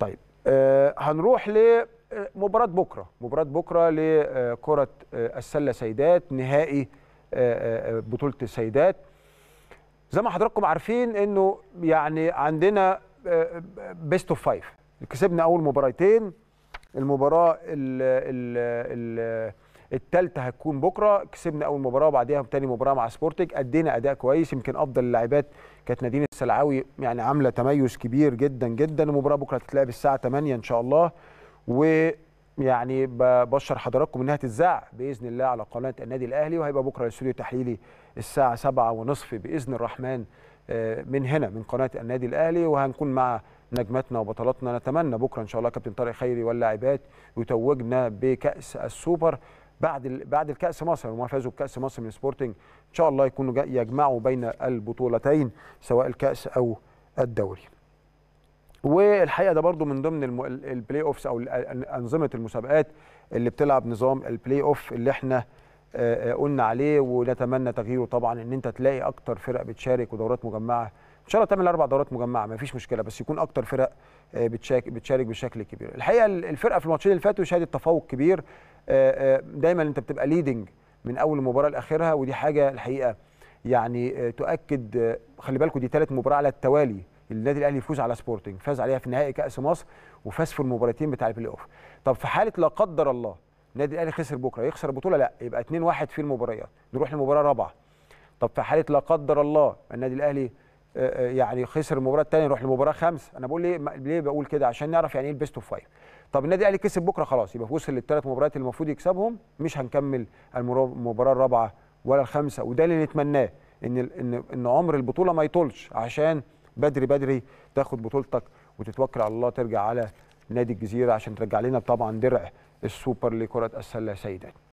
طيب آه هنروح لمباراه آه، بكره مباراه بكره لكره آه، آه، السله سيدات نهائي بطوله السيدات زي ما حضراتكم عارفين انه يعني عندنا بيست اوف فايف كسبنا اول مباراتين المباراه ال ال ال الثالثه هتكون بكره كسبنا اول مباراه وبعديها تاني مباراه مع سبورتنج ادينا اداء كويس يمكن افضل اللاعبات كانت نادين السلعاوي يعني عامله تميز كبير جدا جدا المباراه بكره هتتلعب الساعه 8 ان شاء الله و يعني ببشر حضراتكم انها تتذاع باذن الله على قناه النادي الاهلي وهيبقى بكره الاستوديو التحليلي الساعه 7:30 باذن الرحمن آه، من هنا من قناه النادي الاهلي وهنكون مع نجماتنا وبطلاتنا نتمنى بكره ان شاء الله كابتن طارق خيري واللاعبات يتوجنا بكاس السوبر بعد بعد الكاس مصر وما فازوا بكاس مصر من سبورتنج ان شاء الله يكونوا يجمعوا بين البطولتين سواء الكاس او الدوري والحقيقه ده برضو من ضمن البلاي اوفس او انظمه المسابقات اللي بتلعب نظام البلاي اوف اللي احنا آه، آه، قلنا عليه ونتمنى تغييره طبعا ان انت تلاقي اكتر فرق بتشارك ودورات مجمعه ان شاء الله تعمل اربع دورات مجمعه ما فيش مشكله بس يكون اكتر فرق آه، بتشارك بتشارك بشكل كبير الحقيقه الفرقه في الماتشين اللي فاتوا شهدت تفوق كبير آه، آه، دايما انت بتبقى ليدنج من اول المباراه لاخرها ودي حاجه الحقيقه يعني آه، تؤكد خلي بالكم دي ثالث مباراه على التوالي النادي الاهلي يفوز على سبورتنج فاز عليها في نهائي كاس مصر وفاز في المباراتين بتاع البلاي اوف طب في حاله لا قدر الله النادي الاهلي خسر بكره يخسر البطوله لا يبقى 2-1 في المباريات نروح لمباراه رابعه طب في حاله لا قدر الله النادي الاهلي آه، آه، يعني خسر المباراه الثانيه يروح لمباراه خمسه انا بقول ليه ليه بقول كده عشان نعرف يعني ايه البيست اوف فايف طب النادي الاهلي كسب بكره خلاص يبقى وصل للثلاث مباريات اللي المفروض يكسبهم مش هنكمل المباراه الرابعه ولا الخامسه وده اللي نتمناه ان ان ان عمر البطوله ما يطولش عشان بدري بدري تاخد بطولتك وتتوكل على الله ترجع على نادي الجزيره عشان ترجع لنا طبعا درع السوبر لكره السله سيدات